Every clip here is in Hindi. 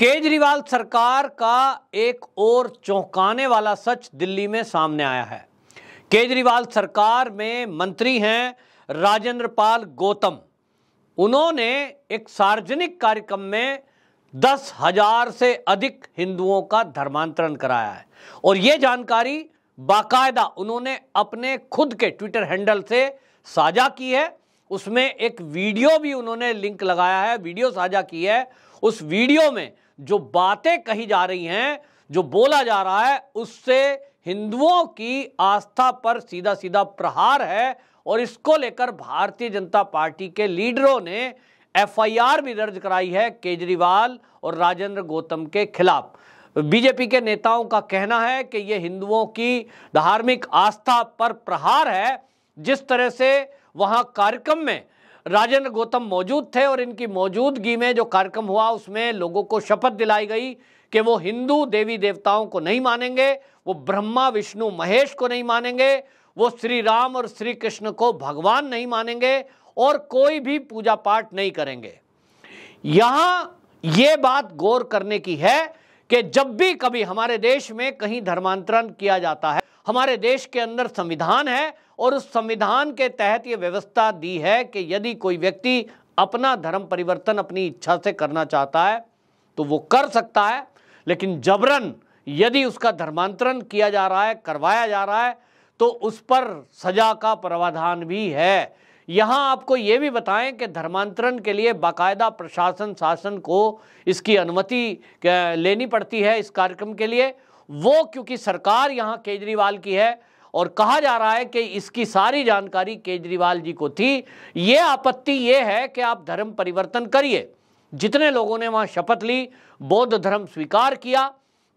केजरीवाल सरकार का एक और चौंकाने वाला सच दिल्ली में सामने आया है केजरीवाल सरकार में मंत्री हैं राजेंद्र पाल गौतम उन्होंने एक सार्वजनिक कार्यक्रम में दस हजार से अधिक हिंदुओं का धर्मांतरण कराया है और ये जानकारी बाकायदा उन्होंने अपने खुद के ट्विटर हैंडल से साझा की है उसमें एक वीडियो भी उन्होंने लिंक लगाया है वीडियो साझा की है उस वीडियो में जो बातें कही जा रही हैं जो बोला जा रहा है उससे हिंदुओं की आस्था पर सीधा सीधा प्रहार है और इसको लेकर भारतीय जनता पार्टी के लीडरों ने एफआईआर भी दर्ज कराई है केजरीवाल और राजेंद्र गौतम के खिलाफ बीजेपी के नेताओं का कहना है कि ये हिंदुओं की धार्मिक आस्था पर प्रहार है जिस तरह से वहाँ कार्यक्रम में राजेंद्र गौतम मौजूद थे और इनकी मौजूदगी में जो कार्यक्रम हुआ उसमें लोगों को शपथ दिलाई गई कि वो हिंदू देवी देवताओं को नहीं मानेंगे वो ब्रह्मा विष्णु महेश को नहीं मानेंगे वो श्री राम और श्री कृष्ण को भगवान नहीं मानेंगे और कोई भी पूजा पाठ नहीं करेंगे यहां ये बात गौर करने की है कि जब भी कभी हमारे देश में कहीं धर्मांतरण किया जाता है हमारे देश के अंदर संविधान है और उस संविधान के तहत ये व्यवस्था दी है कि यदि कोई व्यक्ति अपना धर्म परिवर्तन अपनी इच्छा से करना चाहता है तो वो कर सकता है लेकिन जबरन यदि उसका धर्मांतरण किया जा रहा है करवाया जा रहा है तो उस पर सजा का प्रावधान भी है यहाँ आपको ये भी बताएं कि धर्मांतरण के लिए बाकायदा प्रशासन शासन को इसकी अनुमति लेनी पड़ती है इस कार्यक्रम के लिए वो क्योंकि सरकार यहाँ केजरीवाल की है और कहा जा रहा है कि इसकी सारी जानकारी केजरीवाल जी को थी ये आपत्ति ये है कि आप धर्म परिवर्तन करिए जितने लोगों ने वहाँ शपथ ली बौद्ध धर्म स्वीकार किया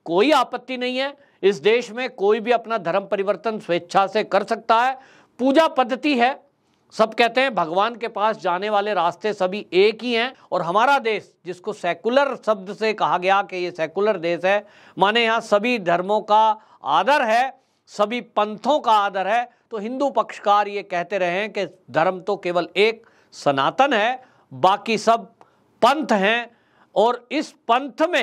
कोई आपत्ति नहीं है इस देश में कोई भी अपना धर्म परिवर्तन स्वेच्छा से कर सकता है पूजा पद्धति है सब कहते हैं भगवान के पास जाने वाले रास्ते सभी एक ही हैं और हमारा देश जिसको सेकुलर शब्द से कहा गया कि ये सेकुलर देश है माने यहाँ सभी धर्मों का आदर है सभी पंथों का आदर है तो हिंदू पक्षकार ये कहते रहे हैं कि धर्म तो केवल एक सनातन है बाकी सब पंथ हैं और इस पंथ में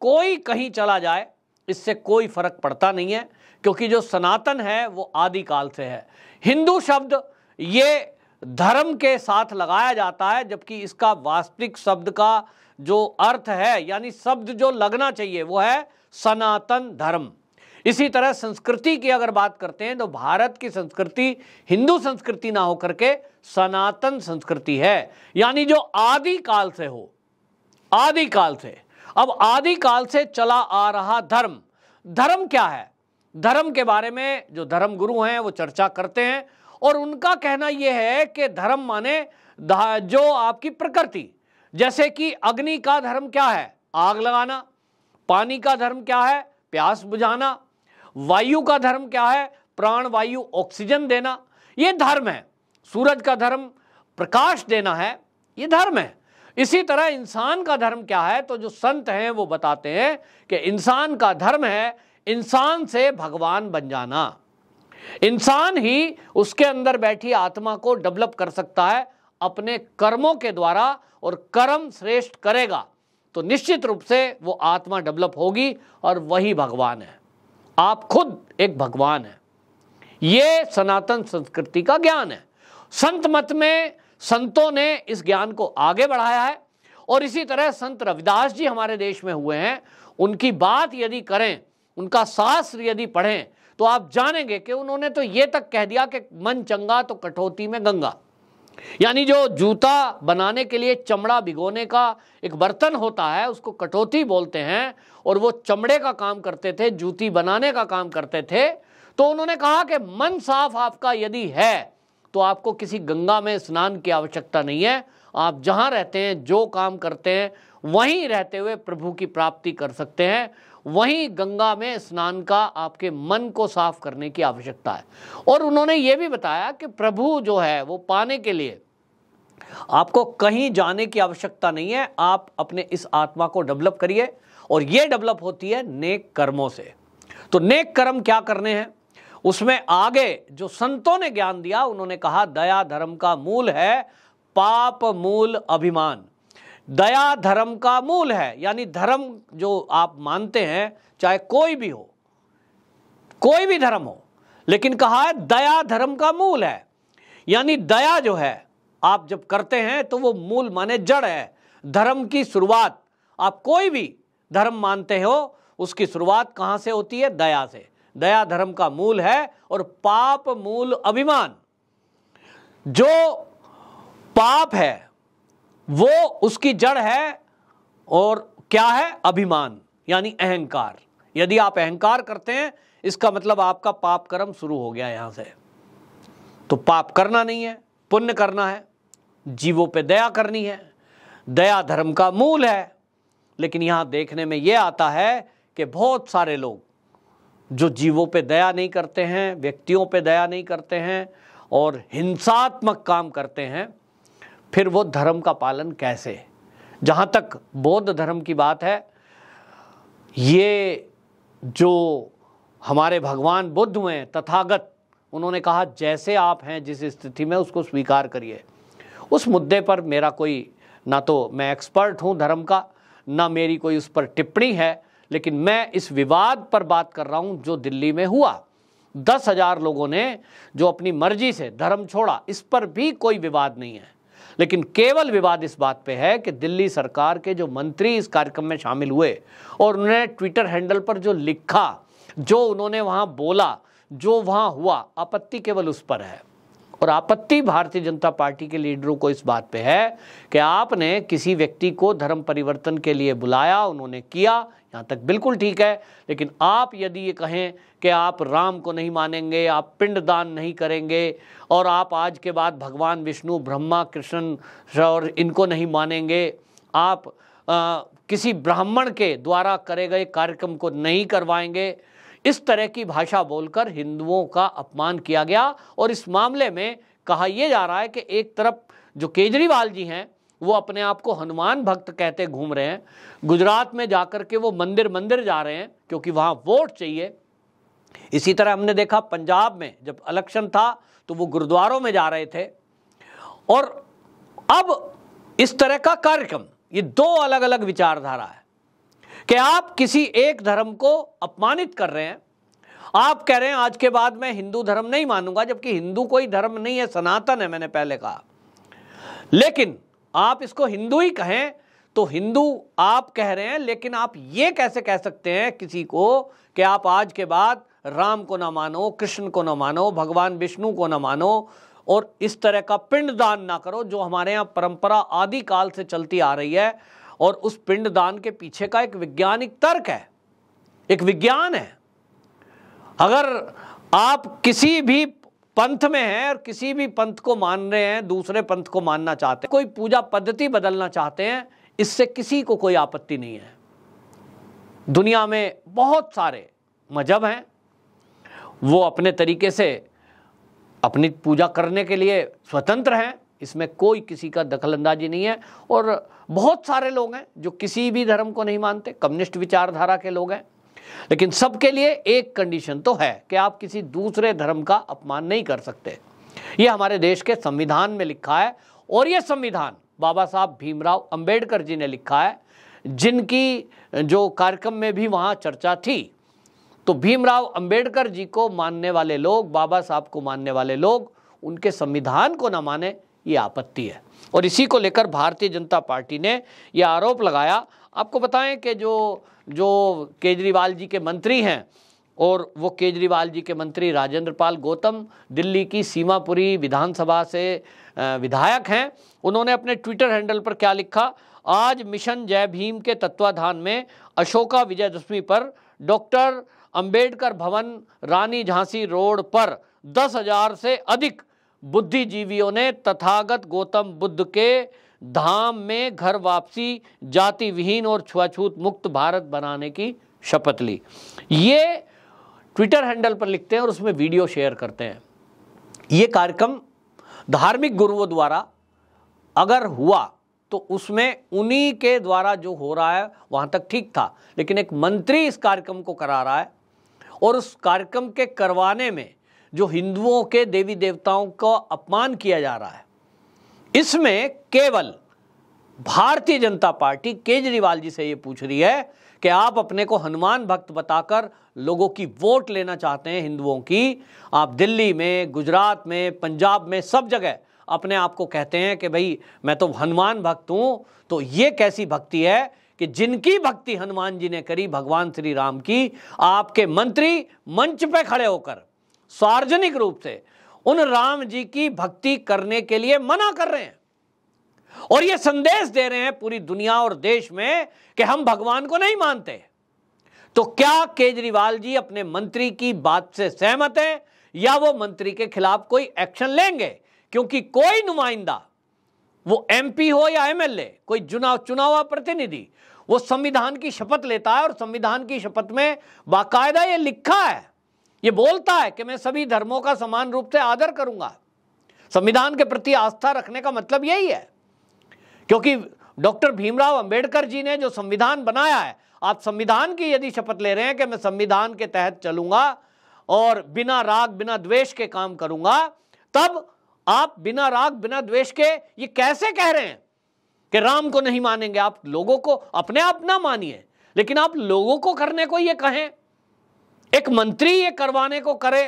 कोई कहीं चला जाए इससे कोई फर्क पड़ता नहीं है क्योंकि जो सनातन है वो आदिकाल से है हिंदू शब्द ये धर्म के साथ लगाया जाता है जबकि इसका वास्तविक शब्द का जो अर्थ है यानी शब्द जो लगना चाहिए वो है सनातन धर्म इसी तरह संस्कृति की अगर बात करते हैं तो भारत की संस्कृति हिंदू संस्कृति ना होकर के सनातन संस्कृति है यानी जो आदि काल से हो आदि काल से अब आदि काल से चला आ रहा धर्म धर्म क्या है धर्म के बारे में जो धर्म गुरु हैं वो चर्चा करते हैं और उनका कहना यह है कि धर्म माने जो आपकी प्रकृति जैसे कि अग्नि का धर्म क्या है आग लगाना पानी का धर्म क्या है प्यास बुझाना वायु का धर्म क्या है प्राण वायु ऑक्सीजन देना ये धर्म है सूरज का धर्म प्रकाश देना है ये धर्म है इसी तरह इंसान का धर्म क्या है तो जो संत हैं वो बताते हैं कि इंसान का धर्म है इंसान से भगवान बन जाना इंसान ही उसके अंदर बैठी आत्मा को डेवलप कर सकता है अपने कर्मों के द्वारा और कर्म श्रेष्ठ करेगा तो निश्चित रूप से वो आत्मा डेवलप होगी और वही भगवान है आप खुद एक भगवान हैं ये सनातन संस्कृति का ज्ञान है संत मत में संतों ने इस ज्ञान को आगे बढ़ाया है और इसी तरह संत रविदास जी हमारे देश में हुए हैं उनकी बात यदि करें उनका शास्त्र यदि पढ़ें तो आप जानेंगे कि उन्होंने तो ये तक कह दिया कि मन चंगा तो कठौती में गंगा यानी जो जूता बनाने के लिए चमड़ा भिगोने का एक बर्तन होता है उसको कटौती बोलते हैं और वो चमड़े का काम करते थे जूती बनाने का काम करते थे तो उन्होंने कहा कि मन साफ आपका यदि है तो आपको किसी गंगा में स्नान की आवश्यकता नहीं है आप जहां रहते हैं जो काम करते हैं वहीं रहते हुए प्रभु की प्राप्ति कर सकते हैं वहीं गंगा में स्नान का आपके मन को साफ करने की आवश्यकता है और उन्होंने ये भी बताया कि प्रभु जो है वो पाने के लिए आपको कहीं जाने की आवश्यकता नहीं है आप अपने इस आत्मा को डेवलप करिए और ये डेवलप होती है नेक कर्मों से तो नेक कर्म क्या करने हैं उसमें आगे जो संतों ने ज्ञान दिया उन्होंने कहा दया धर्म का मूल है पाप मूल अभिमान दया धर्म का मूल है यानी धर्म जो आप मानते हैं चाहे कोई भी हो कोई भी धर्म हो लेकिन कहा है दया धर्म का मूल है यानी दया जो है आप जब करते हैं तो वो मूल माने जड़ है धर्म की शुरुआत आप कोई भी धर्म मानते हो उसकी शुरुआत कहां से होती है दया से दया धर्म का मूल है और पाप मूल अभिमान जो पाप है वो उसकी जड़ है और क्या है अभिमान यानी अहंकार यदि आप अहंकार करते हैं इसका मतलब आपका पाप कर्म शुरू हो गया यहां से तो पाप करना नहीं है पुण्य करना है जीवों पे दया करनी है दया धर्म का मूल है लेकिन यहां देखने में यह आता है कि बहुत सारे लोग जो जीवों पे दया नहीं करते हैं व्यक्तियों पे दया नहीं करते हैं और हिंसात्मक काम करते हैं फिर वो धर्म का पालन कैसे जहाँ तक बौद्ध धर्म की बात है ये जो हमारे भगवान बुद्ध हुए तथागत उन्होंने कहा जैसे आप हैं जिस स्थिति में उसको स्वीकार करिए उस मुद्दे पर मेरा कोई ना तो मैं एक्सपर्ट हूँ धर्म का ना मेरी कोई उस पर टिप्पणी है लेकिन मैं इस विवाद पर बात कर रहा हूँ जो दिल्ली में हुआ दस हजार लोगों ने जो अपनी मर्जी से धर्म छोड़ा इस पर भी कोई विवाद नहीं है लेकिन केवल विवाद इस बात पे है कि दिल्ली सरकार के जो मंत्री इस कार्यक्रम में शामिल हुए और उन्होंने ट्विटर हैंडल पर जो लिखा जो उन्होंने वहां बोला जो वहां हुआ आपत्ति केवल उस पर है और आपत्ति भारतीय जनता पार्टी के लीडरों को इस बात पे है कि आपने किसी व्यक्ति को धर्म परिवर्तन के लिए बुलाया उन्होंने किया यहाँ तक बिल्कुल ठीक है लेकिन आप यदि ये कहें कि आप राम को नहीं मानेंगे आप पिंडदान नहीं करेंगे और आप आज के बाद भगवान विष्णु ब्रह्मा कृष्ण और इनको नहीं मानेंगे आप आ, किसी ब्राह्मण के द्वारा करे गए कार्यक्रम को नहीं करवाएंगे इस तरह की भाषा बोलकर हिंदुओं का अपमान किया गया और इस मामले में कहा यह जा रहा है कि एक तरफ जो केजरीवाल जी हैं वो अपने आप को हनुमान भक्त कहते घूम रहे हैं गुजरात में जाकर के वो मंदिर मंदिर जा रहे हैं क्योंकि वहाँ वोट चाहिए इसी तरह हमने देखा पंजाब में जब इलेक्शन था तो वो गुरुद्वारों में जा रहे थे और अब इस तरह का कार्यक्रम ये दो अलग अलग विचारधारा है कि आप किसी एक धर्म को अपमानित कर रहे हैं आप कह रहे हैं आज के बाद मैं हिंदू धर्म नहीं मानूंगा जबकि हिंदू कोई धर्म नहीं है सनातन है मैंने पहले कहा लेकिन आप इसको हिंदू ही कहें तो हिंदू आप कह रहे हैं लेकिन आप ये कैसे कह सकते हैं किसी को कि आप आज के बाद राम को ना मानो कृष्ण को ना मानो भगवान विष्णु को ना मानो और इस तरह का पिंडदान ना करो जो हमारे यहाँ परंपरा आदि काल से चलती आ रही है और उस पिंडदान के पीछे का एक वैज्ञानिक तर्क है एक विज्ञान है अगर आप किसी भी पंथ में हैं और किसी भी पंथ को मान रहे हैं दूसरे पंथ को मानना चाहते हैं कोई पूजा पद्धति बदलना चाहते हैं इससे किसी को कोई आपत्ति नहीं है दुनिया में बहुत सारे मजहब हैं वो अपने तरीके से अपनी पूजा करने के लिए स्वतंत्र हैं इसमें कोई किसी का दखलंदाजी नहीं है और बहुत सारे लोग हैं जो किसी भी धर्म को नहीं मानते कम्युनिस्ट विचारधारा के लोग हैं लेकिन सबके लिए एक कंडीशन तो है कि आप किसी दूसरे धर्म का अपमान नहीं कर सकते यह हमारे देश के संविधान में लिखा है और यह संविधान बाबा साहब भीमराव अंबेडकर जी ने लिखा है जिनकी जो कार्यक्रम में भी वहां चर्चा थी तो भीमराव अंबेडकर जी को मानने वाले लोग बाबा साहब को मानने वाले लोग उनके संविधान को ना माने ये आपत्ति है और इसी को लेकर भारतीय जनता पार्टी ने यह आरोप लगाया आपको बताएं कि जो जो केजरीवाल जी के मंत्री हैं और वो केजरीवाल जी के मंत्री राजेंद्र पाल गौतम दिल्ली की सीमापुरी विधानसभा से विधायक हैं उन्होंने अपने ट्विटर हैंडल पर क्या लिखा आज मिशन जय भीम के तत्वाधान में अशोका विजयदशमी पर डॉक्टर अंबेडकर भवन रानी झांसी रोड पर दस हजार से अधिक बुद्धिजीवियों ने तथागत गौतम बुद्ध के धाम में घर वापसी जाति विहीन और छुआछूत मुक्त भारत बनाने की शपथ ली ये ट्विटर हैंडल पर लिखते हैं और उसमें वीडियो शेयर करते हैं ये कार्यक्रम धार्मिक गुरुओं द्वारा अगर हुआ तो उसमें उन्हीं के द्वारा जो हो रहा है वहां तक ठीक था लेकिन एक मंत्री इस कार्यक्रम को करा रहा है और उस कार्यक्रम के करवाने में जो हिंदुओं के देवी देवताओं का अपमान किया जा रहा है इसमें केवल भारतीय जनता पार्टी केजरीवाल जी से ये पूछ रही है कि आप अपने को हनुमान भक्त बताकर लोगों की वोट लेना चाहते हैं हिंदुओं की आप दिल्ली में गुजरात में पंजाब में सब जगह अपने आप को कहते हैं कि भाई मैं तो हनुमान भक्त हूँ तो ये कैसी भक्ति है कि जिनकी भक्ति हनुमान जी ने करी भगवान श्री राम की आपके मंत्री मंच पर खड़े होकर सार्वजनिक रूप से उन राम जी की भक्ति करने के लिए मना कर रहे हैं और यह संदेश दे रहे हैं पूरी दुनिया और देश में कि हम भगवान को नहीं मानते तो क्या केजरीवाल जी अपने मंत्री की बात से सहमत हैं या वो मंत्री के खिलाफ कोई एक्शन लेंगे क्योंकि कोई नुमाइंदा वो एमपी हो या एमएलए कोई चुनाव चुनाव प्रतिनिधि वो संविधान की शपथ लेता है और संविधान की शपथ में बाकायदा ये लिखा है ये बोलता है कि मैं सभी धर्मों का समान रूप से आदर करूंगा संविधान के प्रति आस्था रखने का मतलब यही है क्योंकि डॉक्टर भीमराव अंबेडकर जी ने जो संविधान बनाया है आप संविधान की यदि शपथ ले रहे हैं कि मैं संविधान के तहत चलूंगा और बिना राग बिना द्वेष के काम करूंगा तब आप बिना राग बिना द्वेष के ये कैसे कह रहे हैं कि राम को नहीं मानेंगे आप लोगों को अपने आप ना मानिए लेकिन आप लोगों को करने को ये कहें एक मंत्री ये करवाने को करे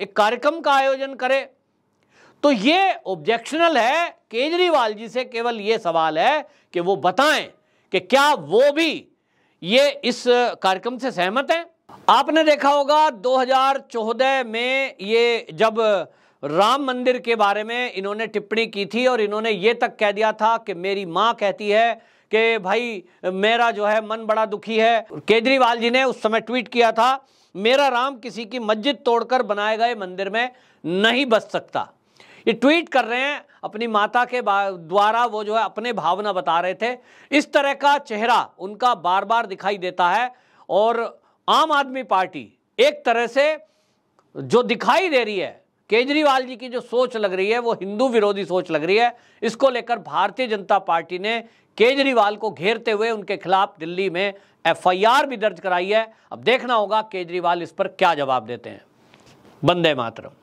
एक कार्यक्रम का आयोजन करे तो ये ऑब्जेक्शनल है केजरीवाल जी से केवल ये सवाल है कि वो बताएं कि क्या वो भी ये इस कार्यक्रम से सहमत हैं आपने देखा होगा 2014 में ये जब राम मंदिर के बारे में इन्होंने टिप्पणी की थी और इन्होंने ये तक कह दिया था कि मेरी माँ कहती है कि भाई मेरा जो है मन बड़ा दुखी है केजरीवाल जी ने उस समय ट्वीट किया था मेरा राम किसी की मस्जिद तोड़कर बनाए गए मंदिर में नहीं बस सकता ये ट्वीट कर रहे हैं अपनी माता के द्वारा वो जो है अपने भावना बता रहे थे इस तरह का चेहरा उनका बार बार दिखाई देता है और आम आदमी पार्टी एक तरह से जो दिखाई दे रही है केजरीवाल जी की जो सोच लग रही है वो हिंदू विरोधी सोच लग रही है इसको लेकर भारतीय जनता पार्टी ने केजरीवाल को घेरते हुए उनके खिलाफ दिल्ली में एफआईआर भी दर्ज कराई है अब देखना होगा केजरीवाल इस पर क्या जवाब देते हैं बंदे मातरम